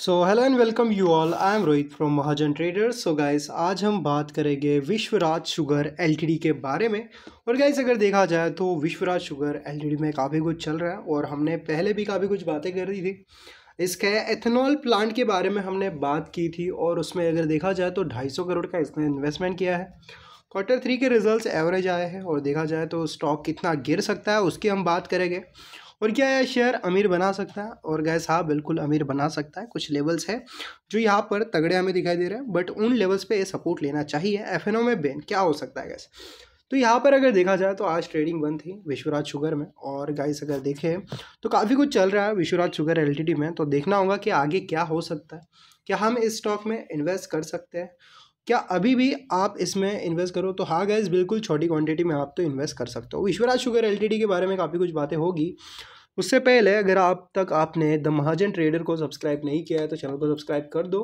so hello and welcome you all I am Rohit from Mahajan Trader so guys आज हम बात करेंगे विश्वराज शुगर एल के बारे में और गाइस अगर देखा जाए तो विश्वराज शुगर एल में काफ़ी कुछ चल रहा है और हमने पहले भी काफ़ी कुछ बातें कर दी थी इसके एथेनॉल प्लांट के बारे में हमने बात की थी और उसमें अगर देखा जाए तो ढाई करोड़ का इसने इन्वेस्टमेंट किया है क्वार्टर थ्री के रिजल्ट एवरेज आए हैं और देखा जाए तो स्टॉक कितना गिर सकता है उसकी हम बात करेंगे और क्या यह शेयर अमीर बना सकता है और गैस हाँ बिल्कुल अमीर बना सकता है कुछ लेवल्स है जो यहाँ पर तगड़े हमें दिखाई दे रहे हैं बट उन लेवल्स पर यह सपोर्ट लेना चाहिए एफ में बैन क्या हो सकता है गैस तो यहाँ पर अगर देखा जाए तो आज ट्रेडिंग बंद थी विश्वराज शुगर में और गाइस अगर देखें तो काफ़ी कुछ चल रहा है विश्वराज शुगर एल में तो देखना होगा कि आगे क्या हो सकता है क्या हम इस स्टॉक में इन्वेस्ट कर सकते हैं क्या अभी भी आप इसमें इन्वेस्ट करो तो हाँ गैस बिल्कुल छोटी क्वांटिटी में आप तो इन्वेस्ट कर सकते हो ईश्वराज शुगर एल के बारे में काफ़ी कुछ बातें होगी उससे पहले अगर आप तक आपने द महाजन ट्रेडर को सब्सक्राइब नहीं किया है तो चैनल को सब्सक्राइब कर दो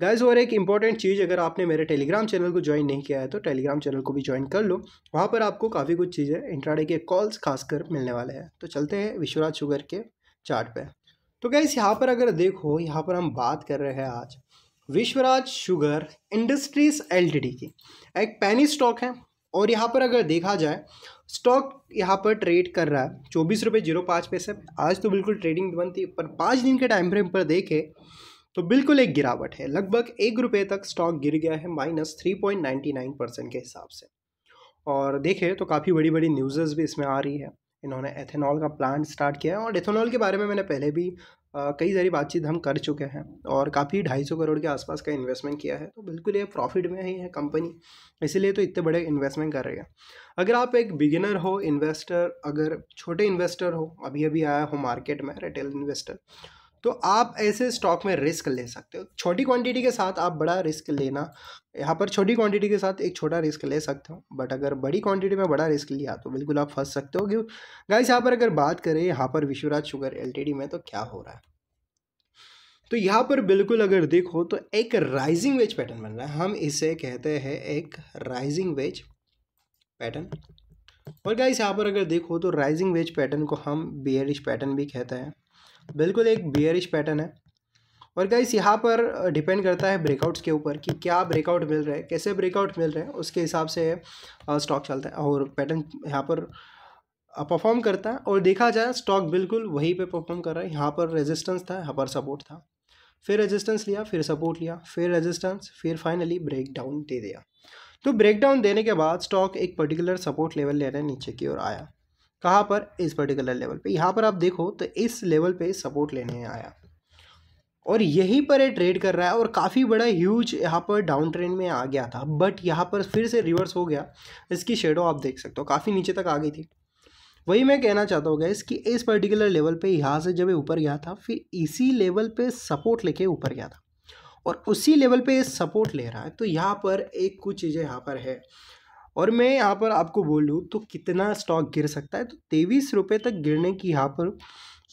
गैस और एक इंपॉर्टेंट चीज़ अगर आपने मेरे टेलीग्राम चैनल को ज्वाइन नहीं किया है तो टेलीग्राम चैनल को भी ज्वाइन कर लो वहाँ पर आपको काफ़ी कुछ चीज़ें इंट्राडे के कॉल्स खासकर मिलने वाले हैं तो चलते हैं विश्वराज शुगर के चार्ट पे तो गैस यहाँ पर अगर देखो यहाँ पर हम बात कर रहे हैं आज विश्वराज शुगर इंडस्ट्रीज एलटीडी की एक पैनी स्टॉक है और यहाँ पर अगर देखा जाए स्टॉक यहाँ पर ट्रेड कर रहा है चौबीस रुपये जीरो पाँच पैसे आज तो बिल्कुल ट्रेडिंग बंद थी पर पाँच दिन के टाइम फ्रेम पर देखे तो बिल्कुल एक गिरावट है लगभग एक रुपये तक स्टॉक गिर गया है minus three point ninety nine percent के हिसाब से और देखें तो काफ़ी बड़ी बड़ी न्यूज़ भी इसमें आ रही है इन्होंने एथेनॉल का प्लांट स्टार्ट किया है और एथेनॉल के बारे में मैंने पहले भी आ, कई सारी बातचीत हम कर चुके हैं और काफ़ी ढाई सौ करोड़ के आसपास का इन्वेस्टमेंट किया है तो बिल्कुल ये प्रॉफिट में ही है कंपनी इसीलिए तो इतने बड़े इन्वेस्टमेंट कर रही है अगर आप एक बिगिनर हो इन्वेस्टर अगर छोटे इन्वेस्टर हो अभी अभी आया हो मार्केट में रिटेल इन्वेस्टर तो आप ऐसे स्टॉक में रिस्क ले सकते हो छोटी क्वांटिटी के साथ आप बड़ा रिस्क लेना यहाँ पर छोटी क्वांटिटी के साथ एक छोटा रिस्क ले सकते हो बट अगर बड़ी क्वांटिटी में बड़ा रिस्क लिया तो बिल्कुल आप फंस सकते हो क्यों गाइस यहाँ पर अगर बात करें यहाँ पर विश्वराज शुगर एल में तो क्या हो रहा है तो यहाँ पर बिल्कुल अगर देखो तो एक राइजिंग वेज पैटर्न बन रहा है हम इसे कहते हैं एक राइजिंग वेज पैटर्न और गाइस यहाँ पर अगर देखो तो राइजिंग वेज पैटर्न को हम बियरिश पैटर्न भी कहते हैं बिल्कुल एक बियरिश पैटर्न है और गाइस यहाँ पर डिपेंड करता है ब्रेकआउट्स के ऊपर कि क्या ब्रेकआउट मिल रहा है कैसे ब्रेकआउट मिल रहे हैं उसके हिसाब से स्टॉक चलता है और पैटर्न यहाँ पर परफॉर्म करता है और देखा जाए स्टॉक बिल्कुल वहीं पे परफॉर्म कर रहा है यहाँ पर रेजिस्टेंस था यहाँ पर सपोर्ट था फिर रेजिस्टेंस लिया फिर सपोर्ट लिया फिर रेजिस्टेंस फिर फाइनली ब्रेकडाउन दे दिया तो ब्रेकडाउन देने के बाद स्टॉक एक पर्टिकुलर सपोर्ट लेवल लेने नीचे की ओर आया कहाँ पर इस पर्टिकुलर लेवल पे यहाँ पर आप देखो तो इस लेवल पे सपोर्ट लेने आया और यहीं पर ये ट्रेड कर रहा है और काफ़ी बड़ा ह्यूज यहाँ पर डाउन ट्रेंड में आ गया था बट यहाँ पर फिर से रिवर्स हो गया इसकी शेडो आप देख सकते हो काफ़ी नीचे तक आ गई थी वही मैं कहना चाहता हूँ गैस कि इस पर्टिकुलर लेवल पे यहाँ से जब ये ऊपर गया था फिर इसी लेवल पे सपोर्ट लेके ऊपर गया था और उसी लेवल पे सपोर्ट ले रहा है तो यहाँ पर एक कुछ चीज़ें यहाँ पर है और मैं यहाँ पर आपको बोलूँ तो कितना स्टॉक गिर सकता है तो तेईस रुपये तक गिरने की यहाँ पर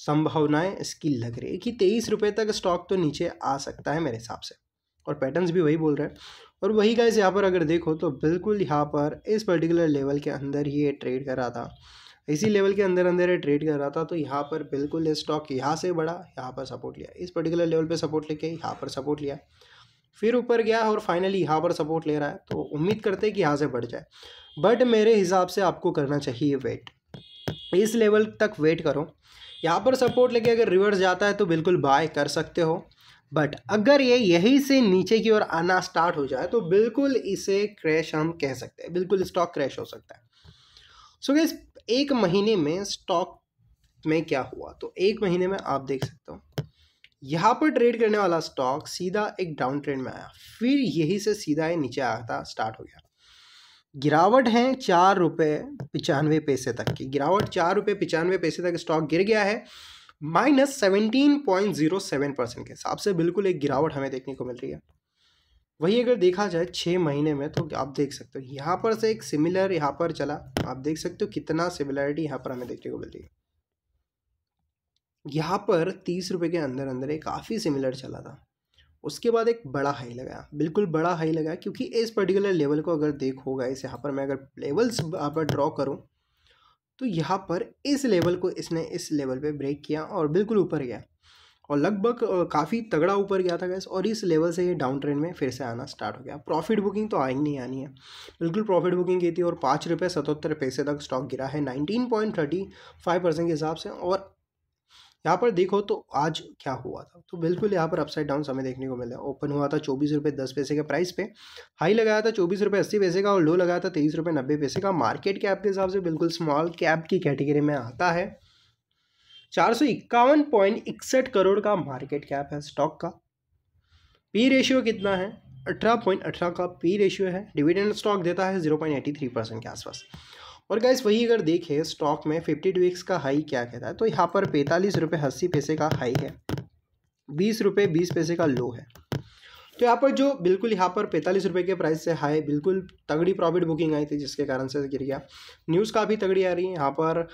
संभावनाएं इसकी लग रही है कि तेईस रुपये तक स्टॉक तो नीचे आ सकता है मेरे हिसाब से और पैटर्न्स भी वही बोल रहे हैं और वही गाइस यहाँ पर अगर देखो तो बिल्कुल यहाँ पर इस पर्टिकुलर लेवल के अंदर ही ये ट्रेड कर रहा था इसी लेवल के अंदर अंदर ये ट्रेड कर रहा था तो यहाँ पर बिल्कुल स्टॉक यहाँ से बढ़ा यहाँ पर सपोर्ट लिया इस पर्टिकुलर लेवल पर सपोर्ट लेके यहाँ पर सपोर्ट लिया फिर ऊपर गया और फाइनली यहाँ पर सपोर्ट ले रहा है तो उम्मीद करते हैं कि यहाँ से बढ़ जाए बट मेरे हिसाब से आपको करना चाहिए वेट इस लेवल तक वेट करो यहाँ पर सपोर्ट लेके अगर रिवर्स जाता है तो बिल्कुल बाय कर सकते हो बट अगर ये यहीं से नीचे की ओर आना स्टार्ट हो जाए तो बिल्कुल इसे क्रैश हम कह सकते हैं बिल्कुल स्टॉक क्रैश हो सकता है सो so, एक महीने में स्टॉक में क्या हुआ तो एक महीने में आप देख सकते हो यहाँ पर ट्रेड करने वाला स्टॉक सीधा एक डाउन ट्रेंड में आया फिर यही से सीधा ये नीचे आया था स्टार्ट हो गया गिरावट है चार रुपये पचानवे पैसे तक की गिरावट चार रुपये पचानवे पैसे तक स्टॉक गिर गया है minus seventeen point zero seven percent के हिसाब से बिल्कुल एक गिरावट हमें देखने को मिल रही है वही अगर देखा जाए छः महीने में तो आप देख सकते हो यहाँ पर से एक सिमिलर यहाँ पर चला आप देख सकते हो कितना सिमिलरिटी यहाँ पर हमें देखने को मिल रही है यहाँ पर तीस रुपये के अंदर अंदर एक काफ़ी सिमिलर चला था उसके बाद एक बड़ा हाई लगाया बिल्कुल बड़ा हाई लगाया क्योंकि इस पर्टिकुलर लेवल को अगर देखोगा इस यहाँ पर मैं अगर लेवल्स यहाँ पर ड्रॉ करूँ तो यहाँ पर इस लेवल को इसने इस लेवल पे ब्रेक किया और बिल्कुल ऊपर गया और लगभग काफ़ी तगड़ा ऊपर गया था गैस और इस लेवल से ये डाउन ट्रेंड में फिर से आना स्टार्ट हो गया प्रॉफिट बुकिंग तो आई नहीं आनी है बिल्कुल प्रॉफिट बुकिंग की थी और पाँच रुपये सतहत्तर पैसे तक स्टॉक गिरा है nineteen point thirty five percent के हिसाब से और यहाँ पर देखो तो आज क्या हुआ था तो बिल्कुल यहाँ पर अपसाइड डाउन समय देखने को मिला ओपन हुआ था चौबीस रुपये दस पैसे के प्राइस पे हाई लगाया था चौबीस रुपये अस्सी पैसे का और लो लगाया था तेईस रुपये नब्बे पैसे का मार्केट कैप के हिसाब से बिल्कुल स्मॉल कैप की कैटेगरी में आता है चार सौ इक्यावन पॉइंट इकसठ करोड़ का मार्केट कैप है स्टॉक का पी रेशियो कितना है अठारह पॉइंट अठारह का पी रेशियो है डिविडेंड स्टॉक देता है zero point eighty three percent के आसपास और गैस वही अगर देखें स्टॉक में फिफ्टी टू वीक्स का हाई क्या कहता है तो यहाँ पर पैंतालीस रुपये अस्सी पैसे का हाई है बीस रुपये बीस पैसे का लो है तो यहाँ पर जो बिल्कुल यहाँ पर पैंतालीस रुपये के प्राइस से हाई बिल्कुल तगड़ी प्रॉफिट बुकिंग आई थी जिसके कारण से गिर गया न्यूज़ काफ़ी तगड़ी आ रही है यहाँ पर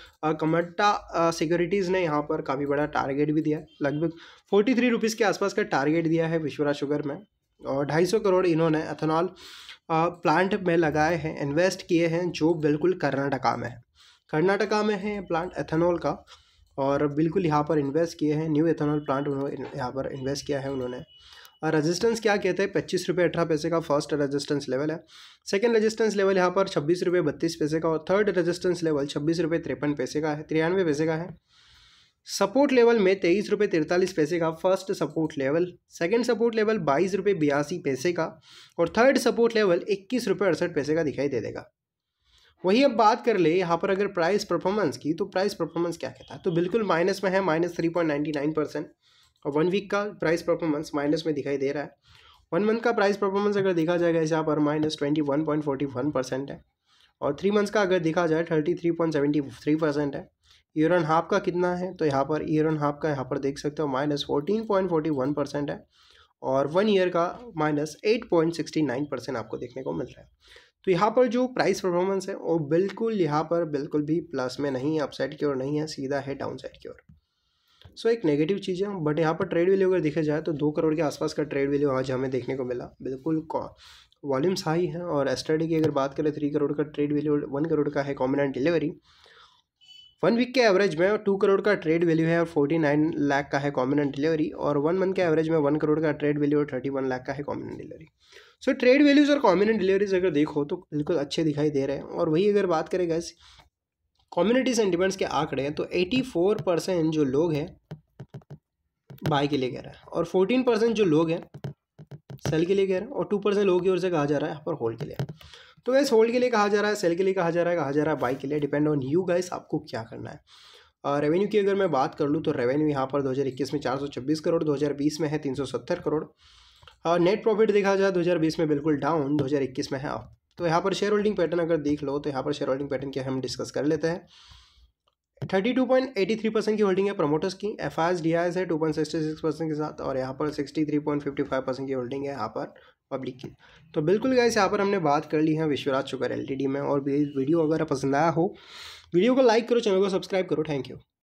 कमट्टा सिक्योरिटीज़ ने यहाँ पर काफ़ी बड़ा टारगेट भी दिया लगभग फोर्टी थ्री रुपीज़ के आसपास का टारगेट दिया है विश्वरा शुगर में और ढाई सौ करोड़ इन्होंने एथेनॉल प्लांट में लगाए हैं इन्वेस्ट किए हैं जो बिल्कुल कर्नाटका में है कर्नाटका में है प्लांट एथेनॉल का और बिल्कुल यहाँ पर इन्वेस्ट किए हैं न्यू एथेनॉल प्लांट उन्होंने यहाँ पर इन्वेस्ट किया है उन्होंने और रेजिस्टेंस क्या कहते हैं पच्चीस रुपये अठारह पैसे का फर्स्ट रेजिस्टेंस लेवल है सेकंड रेजिस्टेंस लेवल यहाँ पर छब्बीस रुपये बत्तीस पैसे का और थर्ड रेजिस्टेंस लेवल छब्बीस रुपये तिरपन पैसे का है तिरानवे पैसे का है सपोर्ट लेवल में तेईस रुपये तिरतालीस पैसे का first support level second support level बाईस रुपये बयासी पैसे का और थर्ड सपोर्ट लेवल इक्कीस रुपये अड़सठ पैसे का दिखाई दे देगा वही अब बात कर ले यहाँ पर अगर प्राइस परफॉर्मेंस की तो प्राइस परफॉर्मेंस क्या कहता है तो बिल्कुल माइनस में है minus three point ninety nine percent और वन वीक का प्राइस परफॉर्मेंस माइनस में दिखाई दे रहा है वन मंथ का प्राइस परफॉर्मेंस अगर देखा जाएगा इस यहाँ पर minus twenty one point forty one percent है और थ्री मंथ्स का अगर देखा जाए thirty three point seventy three percent है ईयर एंड हाफ का कितना है तो यहाँ पर ईयर एंड हाफ का यहाँ पर देख सकते हो minus fourteen point forty one percent है और वन ईयर का minus eight point sixty nine percent आपको देखने को मिल रहा है तो यहाँ पर जो प्राइस परफॉर्मेंस है वो बिल्कुल यहाँ पर बिल्कुल भी प्लस में नहीं है अपसाइड की ओर नहीं है सीधा है डाउन साइड की ओर सो so, एक नेगेटिव चीज़ है बट यहाँ पर ट्रेड वैल्यू अगर देखा जाए तो दो करोड़ के आसपास का ट्रेड वैल्यू आज हमें देखने को मिला बिल्कुल वॉल्यूम्स हाई है और एस्टडी की अगर बात करें थ्री करोड़ का ट्रेड वैल्यू वन करोड़ का है common and delivery one week के एवरेज में टू करोड़ का ट्रेड वैल्यू है और फोर्टी नाइन लाख का है कॉमन एंड डिलीवरी और वन मंथ के एवरेज में वन करोड़ का ट्रेड वैल्यू और थर्टी वन लाख का है common and delivery so trade values और कॉमन एंड डिलीवरीज अगर देखो तो बिल्कुल अच्छे दिखाई दे रहे हैं और वही अगर बात करें गैस कम्युनिटी सेंटिमेंट्स के आंकड़े हैं तो एटी फोर परसेंट जो लोग हैं बाय के लिए कह रहे हैं और फोर्टीन परसेंट जो लोग हैं सेल के लिए कह रहे हैं और टू परसेंट लोगों की ओर से कहा जा रहा है यहाँ पर होल्ड के लिए तो गैस होल्ड के लिए कहा जा रहा है सेल के लिए कहा जा रहा है कहा जा रहा है बाई के लिए डिपेंड ऑन यू गाइस आपको क्या करना है रेवेन्यू की अगर मैं बात कर लूँ तो रेवेन्यू यहाँ पर 2021 में 426 करोड़ 2020 में है 370 करोड़ नेट प्रॉफिट देखा जाए 2020 में बिल्कुल डाउन 2021 में है अप तो यहाँ पर शेयर होल्डिंग पैटर्न अगर देख लो तो यहाँ पर शेयर होल्डिंग पैटर्न क्या हम डिस्कस कर लेते हैं thirty two point eighty three percent की होल्डिंग है प्रमोटर्स की F I S D I है two point sixty six percent के साथ और यहाँ पर sixty three point fifty five percent की होल्डिंग है यहाँ पर पब्लिक की तो बिल्कुल गैस यहाँ पर हमने बात कर ली है विश्वराज शुगर एल में और वीडियो अगर पसंद आया हो वीडियो को लाइक करो चैनल को सब्सक्राइब करो थैंक यू